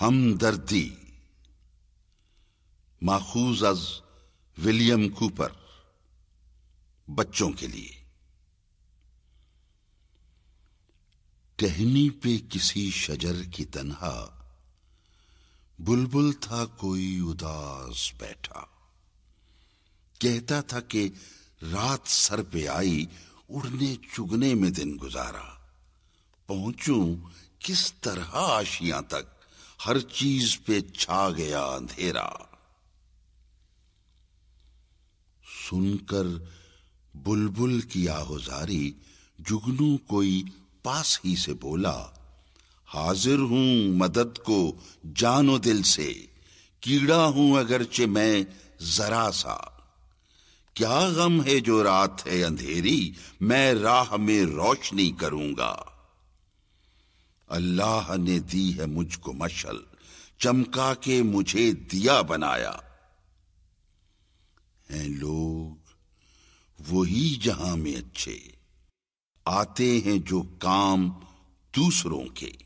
ہمدردی ماخوذ از William Cooper بچوں کے لیے ٹہنی پہ کسی شجر کی تنہا بلبل تھا کوئی اداس بیٹھا کہتا تھا کہ رات سر پہ آئی اڑنے چگنے میں دن گزارا پہنچوں کس طرح آشیاں تک ہر چیز پہ چھا گیا اندھیرا سن کر بلبل کی آہوزاری جگنو کوئی پاس ہی سے بولا حاضر ہوں مدد کو جانو دل سے کیڑا ہوں اگرچہ میں ذرا سا کیا غم ہے جو رات ہے اندھیری میں راہ میں روشنی کروں گا اللہ نے دی ہے مجھ کو مشل چمکا کے مجھے دیا بنایا ہیں لوگ وہی جہاں میں اچھے آتے ہیں جو کام دوسروں کے